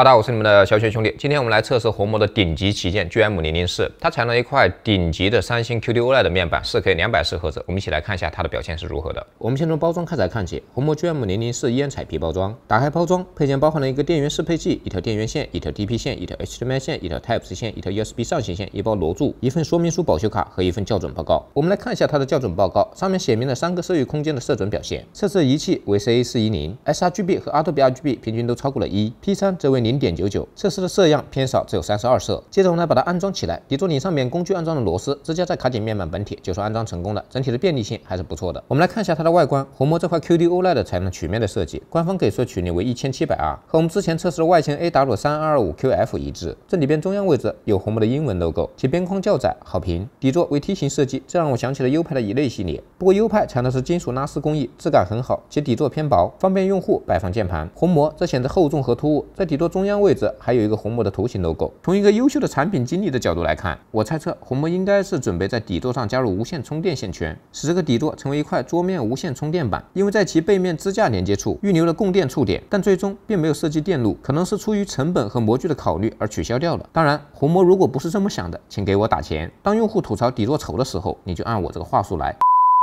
大家好，我是你们的小雪兄弟。今天我们来测试红魔的顶级旗舰 GM004，它采用了一块顶级的三星 QD-OLED 面板，4K 两百四赫兹。我们一起来看一下它的表现是如何的。我们先从包装开始看起，红魔 GM004 烟彩皮包装。打开包装，配件包含了一个电源适配器、一条电源线、一条 DP 线、一条 HDMI 线、一条 Type-C 线、一条 USB 上行线、一包螺柱、一份说明书、保修卡和一份校准报告。我们来看一下它的校准报告，上面写明了三个色域空间的色准表现。测试仪器为 CA410，sRGB 和 Adobe RGB 平均都超过了一，P3，则为零。零点九九测试的色样偏少，只有三十二色。接着我们来把它安装起来，底座拧上面工具安装的螺丝，直接在卡紧面板本体，就算安装成功了。整体的便利性还是不错的。我们来看一下它的外观，红魔这块 QD OLED 采用了曲面的设计，官方给出的曲率为一千七百二，和我们之前测试的外星 AW 三二五 QF 一致。这里边中央位置有红魔的英文 logo，其边框较窄，好评。底座为梯形设计，这让我想起了 U 派的一类系列。不过 U 派采用的是金属拉丝工艺，质感很好，其底座偏薄，方便用户摆放键盘。红魔则显得厚重和突兀，在底座中。中央位置还有一个红魔的图形 logo。从一个优秀的产品经理的角度来看，我猜测红魔应该是准备在底座上加入无线充电线圈，使这个底座成为一块桌面无线充电板，因为在其背面支架连接处预留了供电触点，但最终并没有设计电路，可能是出于成本和模具的考虑而取消掉了。当然，红魔如果不是这么想的，请给我打钱。当用户吐槽底座丑的时候，你就按我这个话术来。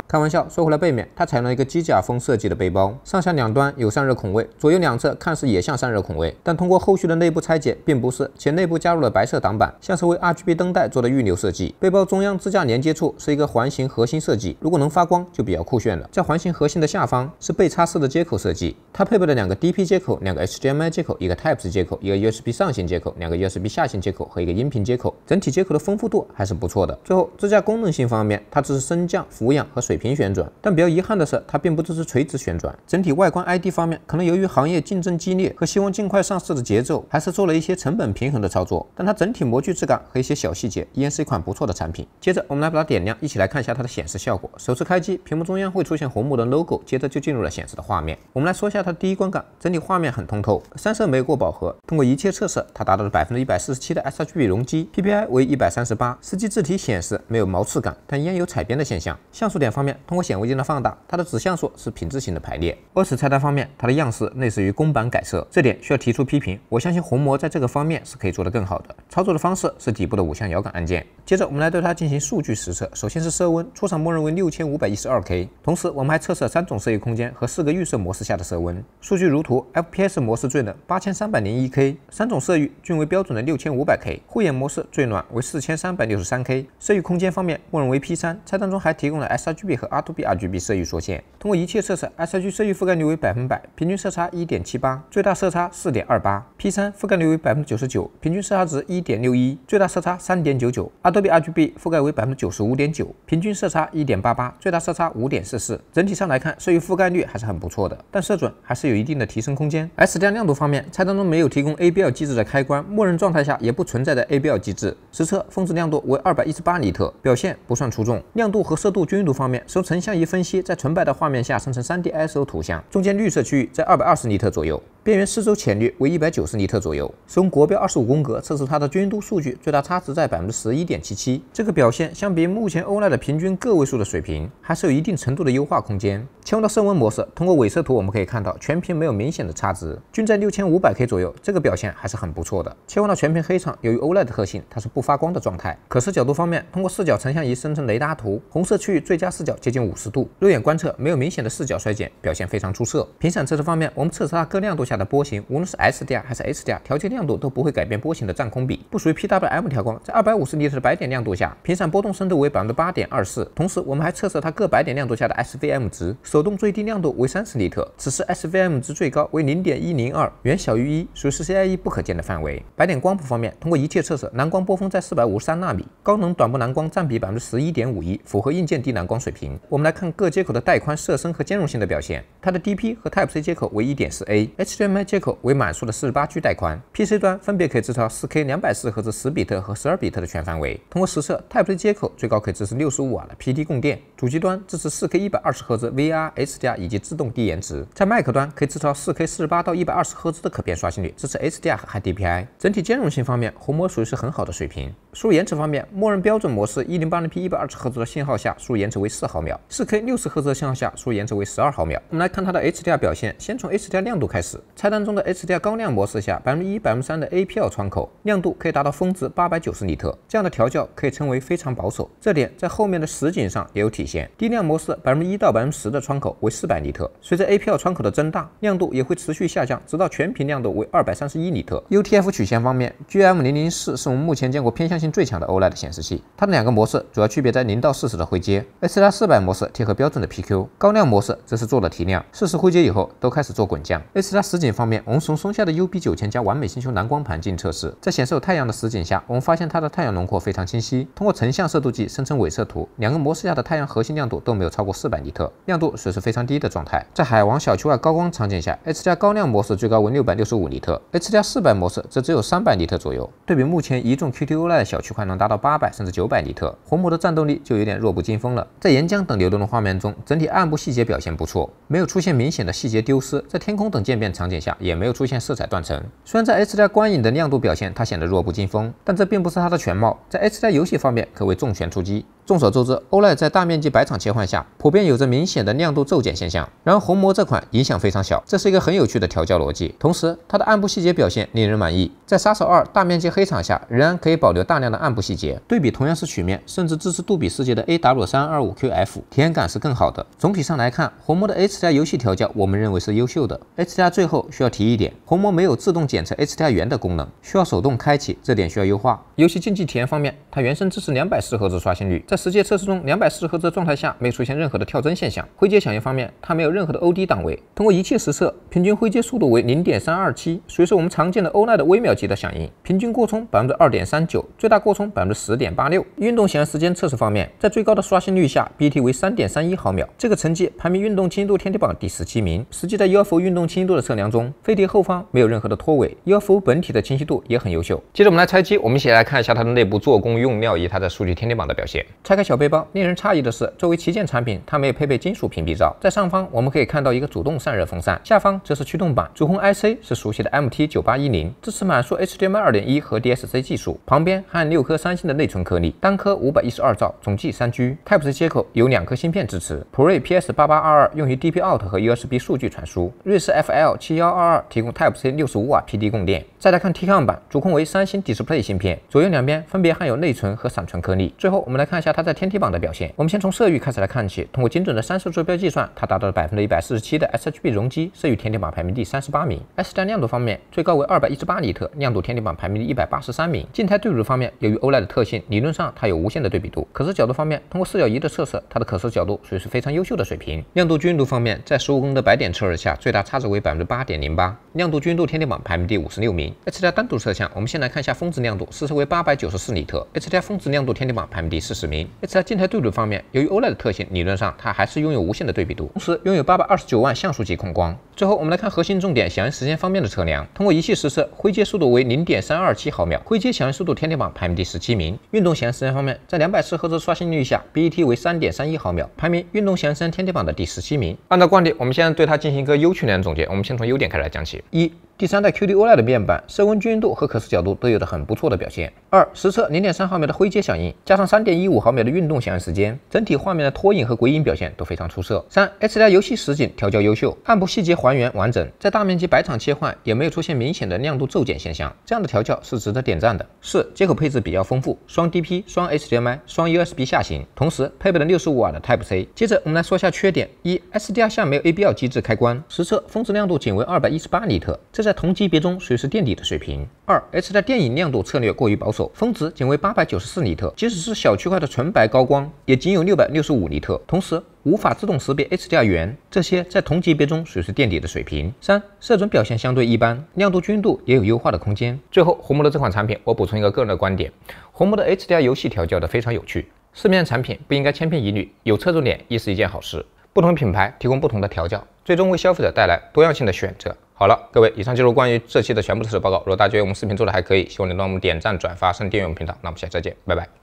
开玩笑，说回来，背面它采用了一个机甲风设计的背包，上下两端有散热孔位，左右两侧看似也像散热孔位，但通过后续的内部拆解，并不是，且内部加入了白色挡板，像是为 RGB 灯带做的预留设计。背包中央支架连接处是一个环形核心设计，如果能发光就比较酷炫了。在环形核心的下方是背插式的接口设计，它配备了两个 DP 接口，两个 HDMI 接口，一个 Type C 接口，一个 USB 上行接口，两个 USB 下行接口和一个音频接口，整体接口的丰富度还是不错的。最后支架功能性方面，它支持升降、俯仰和水。平旋转，但比较遗憾的是，它并不支持垂直旋转。整体外观 ID 方面，可能由于行业竞争激烈和希望尽快上市的节奏，还是做了一些成本平衡的操作。但它整体模具质感和一些小细节，依然是一款不错的产品。接着，我们来把它点亮，一起来看一下它的显示效果。首次开机，屏幕中央会出现红木的 logo，接着就进入了显示的画面。我们来说一下它的第一观感，整体画面很通透，三色没有过饱和。通过一切测试，它达到了百分之一百四十七的 sRGB 容积，PPI 为一百三十八，实际字体显示没有毛刺感，但然有彩边的现象。像素点方面。通过显微镜的放大，它的子像素是品质型的排列。二次菜单方面，它的样式类似于公版改色，这点需要提出批评。我相信红魔在这个方面是可以做得更好的。操作的方式是底部的五项摇杆按键。接着，我们来对它进行数据实测。首先是色温，出厂默认为六千五百一十二 K。同时，我们还测试了三种色域空间和四个预设模式下的色温数据，如图。FPS 模式最冷八千三百零一 K，三种色域均为标准的六千五百 K。护眼模式最暖为四千三百六十三 K。色域空间方面，默认为 P3，菜单中还提供了 sRGB。和 R d o B RGB 色域缩限，通过一切测试，s h 色域覆盖率为百分百，平均色差一点七八，最大色差四点二八。P 三覆盖率为百分之九十九，平均色差值一点六一，最大色差三点九九。R to B RGB 覆盖为百分之九十五点九，平均色差一点八八，最大色差五点四四。整体上来看，色域覆盖率还是很不错的，但色准还是有一定的提升空间。s 加亮度方面，菜单中没有提供 ABL 机制的开关，默认状态下也不存在的 ABL 机制。实测峰值亮度为二百一十八尼特，表现不算出众。亮度和色度均匀度方面。从成像仪分析，在纯白的画面下生成 3D ISO 图像，中间绿色区域在220尼特左右。边缘四周浅绿为一百九十尼特左右，使用国标二十五宫格测试它的均度数据，最大差值在百分之十一点七七，这个表现相比目前欧莱的平均个位数的水平，还是有一定程度的优化空间。切换到色温模式，通过伪色图我们可以看到全屏没有明显的差值，均在六千五百 K 左右，这个表现还是很不错的。切换到全屏黑场，由于欧莱的特性，它是不发光的状态。可视角度方面，通过视角成像仪生成雷达图，红色区域最佳视角接近五十度，肉眼观测没有明显的视角衰减，表现非常出色。频闪测试方面，我们测试它各亮度下。的波形，无论是 SDR 还是 HDR，调节亮度都不会改变波形的占空比，不属于 PWM 调光。在二百五十尼特白点亮度下，频闪波动深度为百分之八点二四。同时，我们还测试它各白点亮度下的 S V M 值，手动最低亮度为三十尼特，此时 S V M 值最高为零点一零二，远小于一，属于 CIE 不可见的范围。白点光谱方面，通过仪器测试，蓝光波峰在四百五十三纳米，高能短波蓝光占比百分之十一点五一，符合硬件低蓝光水平。我们来看各接口的带宽、色深和兼容性的表现，它的 DP 和 Type C 接口为一点四 a，H D。M I 接口为满速的四十八 G 带宽，P C 端分别可以支持4 K、两百四兹1十比特和十二比特的全范围。通过实测，Type C 接口最高可以支持六十五瓦的 P D 供电。主机端支持 4K 一百二十赫兹 VR HDR 以及自动低延迟，在麦克端可以支持 4K 四十八到一百二十赫兹的可变刷新率，支持 HDR 和 h DPI。整体兼容性方面，红魔属于是很好的水平。输入延迟方面，默认标准模式一零八零 P 一百二十赫兹的信号下，输入延迟为四毫秒；四 K 六十赫兹信号下，输入延迟为十二毫秒。我们来看它的 HDR 表现，先从 HDR 亮度开始。菜单中的 HDR 高亮模式下，百分之一、百分之三的 APL 窗口亮度可以达到峰值八百九十尼特，这样的调教可以称为非常保守，这点在后面的实景上也有体现。低亮模式百分之一到百分之十的窗口为四百尼特，随着 APL 窗口的增大，亮度也会持续下降，直到全屏亮度为二百三十一尼特。UTF 曲线方面，GM 零零四是我们目前见过偏向性最强的 OLED 显示器，它的两个模式主要区别在零到四十的灰阶，而其他四百模式贴合标准的 PQ，高亮模式则是做了提亮。四十灰阶以后，都开始做滚降。s 其他实景方面，我们从松下的 u b 九千加完美星球蓝光盘进测试，在显示有太阳的实景下，我们发现它的太阳轮廓非常清晰。通过成像色度计生成伪色图，两个模式下的太阳。核心亮度都没有超过四百尼特，亮度损是非常低的状态。在海王小区外高光场景下，H 加高亮模式最高为六百六十五尼特，H 加四百模式则只有三百尼特左右。对比目前一众 Q T O 类小区块能达到八百甚至九百尼特，红魔的战斗力就有点弱不禁风了。在岩浆等流动的画面中，整体暗部细节表现不错，没有出现明显的细节丢失。在天空等渐变场景下，也没有出现色彩断层。虽然在 H 加光影的亮度表现它显得弱不禁风，但这并不是它的全貌。在 H 加游戏方面，可谓重拳出击。众所周知，o l e d 在大面积白场切换下普遍有着明显的亮度骤减现象，然而红魔这款影响非常小，这是一个很有趣的调教逻辑。同时，它的暗部细节表现令人满意，在杀手二大面积黑场下仍然可以保留大量的暗部细节。对比同样是曲面，甚至支持杜比视界的 A W 三二五 Q F，体验感是更好的。总体上来看，红魔的 H 加游戏调教我们认为是优秀的。H 加最后需要提一点，红魔没有自动检测 H 加 I 源的功能，需要手动开启，这点需要优化。游戏竞技体验方面。它原生支持两百四十赫兹刷新率，在实际测试中，两百四十赫兹状态下没出现任何的跳帧现象。灰阶响应方面，它没有任何的 OD 档位。通过仪器实测，平均灰阶速度为零点三二七，属于我们常见的欧奈的微秒级的响应。平均过冲百分之二点三九，最大过冲百分之十点八六。运动响应时间测试方面，在最高的刷新率下，BT 为三点三一毫秒，这个成绩排名运动清晰度天梯榜第十七名。实际在 UFO 运动清晰度的测量中，飞碟后方没有任何的拖尾，UFO 本体的清晰度也很优秀。接着我们来拆机，我们一起来看一下它的内部做工与。用料一，它在数据天天榜的表现。拆开小背包，令人诧异的是，作为旗舰产品，它没有配备金属屏蔽罩。在上方，我们可以看到一个主动散热风扇，下方则是驱动板。主控 IC 是熟悉的 MT 九八一零，支持满速 HDMI 二点一和 DSC 技术。旁边含六颗三星的内存颗粒，单颗五百一十二兆，总计三 G。Type-C 接口有两颗芯片支持，Proe PS 八八二二用于 DP Out 和 USB 数据传输，瑞士 FL 七幺二二提供 Type-C 六十五瓦 PD 供电。再来看 Tcon 板，主控为三星 Display 芯片，左右两边分别含有内。存和闪存颗粒。最后，我们来看一下它在天梯榜的表现。我们先从色域开始来看起。通过精准的三色坐标计算，它达到了百分之一百四十七的 s h b 容积，色域，天梯榜排名第三十八名。s 加亮度方面，最高为二百一十八尼特，亮度天梯榜排名第一百八十三名。静态对比度方面，由于 OLED 的特性，理论上它有无限的对比度。可视角度方面，通过视角仪的测试，它的可视角度属于是非常优秀的水平。亮度均匀度方面，在十五宫的白点测试下，最大差值为百分之八点零八，亮度均匀度天梯榜排名第五十六名。s 加单独摄像，我们先来看一下峰值亮度，测试为八百九十四尼特。H T I 峰值亮度天顶榜排名第四十名。H T 静态对比度方面，由于欧莱的特性，理论上它还是拥有无限的对比度，同时拥有八百二十九万像素级控光。最后，我们来看核心重点响应时间方面的测量。通过仪器实测，灰阶速度为零点三二七毫秒，灰阶响应速度天地榜排名第十七名。运动响应时间方面，在两百次赫兹刷新率下，B E T 为三点三一毫秒，排名运动响应时间天地榜的第十七名。按照惯例，我们现在对它进行一个优缺点总结。我们先从优点开始来讲起：一、第三代 Q D O L E 的面板，色温均匀度和可视角度都有着很不错的表现；二、实测零点三毫秒的灰阶响应，加上三点一五毫秒的运动响应时间，整体画面的拖影和鬼影表现都非常出色；三、H D R 游戏实景调教优秀，暗部细节环。还原完整，在大面积白场切换也没有出现明显的亮度骤减现象，这样的调教是值得点赞的。四接口配置比较丰富，双 DP、双 HDMI、双 USB 下行，同时配备了六十五瓦的 Type C。接着我们来说一下缺点：一、SDR 下没有 ABL 机制开关，实测峰值亮度仅为二百一十八尼特，这在同级别中属于是垫底的水平。二 h d 电影亮度策略过于保守，峰值仅为八百九十四尼特，即使是小区块的纯白高光也仅有六百六十五尼特，同时无法自动识别 HDR 源，这些在同级别中属于垫底的水平。三，色准表现相对一般，亮度均度也有优化的空间。最后，红魔的这款产品，我补充一个个人的观点，红魔的 HDR 游戏调教的非常有趣，市面上产品不应该千篇一律，有侧重点亦是一件好事，不同品牌提供不同的调教，最终为消费者带来多样性的选择。好了，各位，以上就是关于这期的全部测试报告。如果大家觉得我们视频做的还可以，希望你能帮我们点赞、转发、订阅我们频道。那我们下期再见，拜拜。